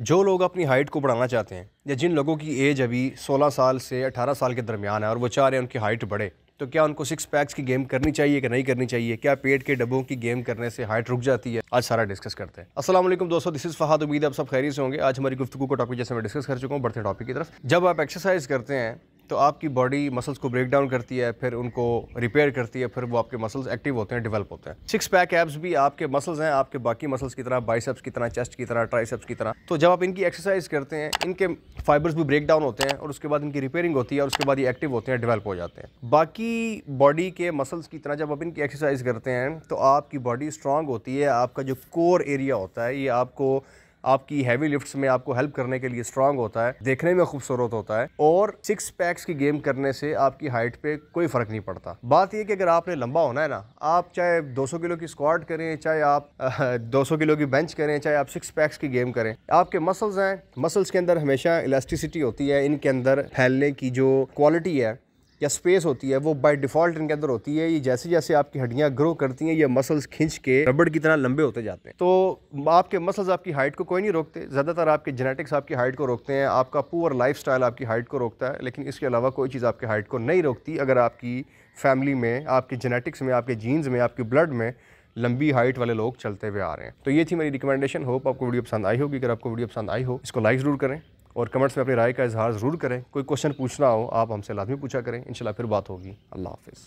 जो लोग अपनी हाइट को बढ़ाना चाहते हैं या जिन लोगों की एज अभी 16 साल से 18 साल के दरमियान है और वो चाह रहे हैं उनकी हाइट बढ़े तो क्या उनको सिक्स पैक्स की गेम करनी चाहिए कि नहीं करनी चाहिए क्या पेट के डब्बों की गेम करने से हाइट रुक जाती है आज सारा डिस्कस करते हैं असलम दोस्तों दिस इज फहाद उम्मीद आप सब खैरी से होंगे आज हमारी गुफ्तु को टॉपिक जैसे मैं डिस्कस कर चुका हूँ बढ़ते टॉपिक की तरफ जब आप एक्सरसाइज करते हैं तो आपकी बॉडी मसल्स को ब्रेक डाउन करती है फिर उनको रिपेयर करती है फिर वो आपके मसल्स एक्टिव होते हैं डेवलप होते हैं सिक्स पैक एब्स भी आपके मसल्स हैं आपके बाकी मसल्स की तरह बाइसेप्स की तरह चेस्ट की तरह ट्राइसेप्स की तरह तो जब आप इनकी एक्सरसाइज करते हैं इनके फाइबर्स भी ब्रेक डाउन होते हैं और उसके बाद इनकी रिपेयरिंग होती है और उसके बाद ये एक्टिव होते हैं डिवेल्प हो जाते हैं बाकी बॉडी के मसल्स की तरह जब आप इनकी एक्सरसाइज करते हैं तो आपकी बॉडी स्ट्रांग होती है आपका जो कोर एरिया होता है ये आपको आपकी हैवी लिफ्ट्स में आपको हेल्प करने के लिए स्ट्रांग होता है देखने में खूबसूरत होता है और सिक्स पैक्स की गेम करने से आपकी हाइट पे कोई फ़र्क नहीं पड़ता बात यह कि अगर आपने लंबा होना है ना आप चाहे 200 किलो की स्क्वाड करें चाहे आप दो किलो की बेंच करें चाहे आप सिक्स पैक्स की गेम करें आपके मसल्स हैं मसल्स के अंदर हमेशा इलास्टिसिटी होती है इनके अंदर फैलने की जो क्वालिटी है या स्पेस होती है वो बाय डिफ़ॉल्ट इनके अंदर होती है ये जैसे जैसे आपकी हड्डियाँ ग्रो करती हैं ये मसल्स खींच के रबड़ की तरह लंबे होते जाते हैं तो आपके मसल्स आपकी हाइट को कोई नहीं रोकते ज़्यादातर आपके जेनेटिक्स आपकी हाइट को रोकते हैं आपका पुअर लाइफ आपकी हाइट को रोकता है लेकिन इसके अलावा कोई चीज़ आपकी हाइट को नहीं रोकती अगर आपकी फैमिली में आपके जेनेटिक्स में आपके जीन्स में आपके ब्लड में लंबी हाइट वाले लोग चलते हुए आ रहे हैं तो ये थी मेरी रिकमेंडेशन होप आपको वीडियो पसंद आई होगी अगर आपको वीडियो पसंद आई हो इसको लाइक ज़रूर करें और कमेंट्स में अपनी राय का इजहार ज़रूर करें कोई क्वेश्चन पूछना हो आप हमसे लाजमी पूछा करें इन फिर बात होगी अल्लाह हाफिज़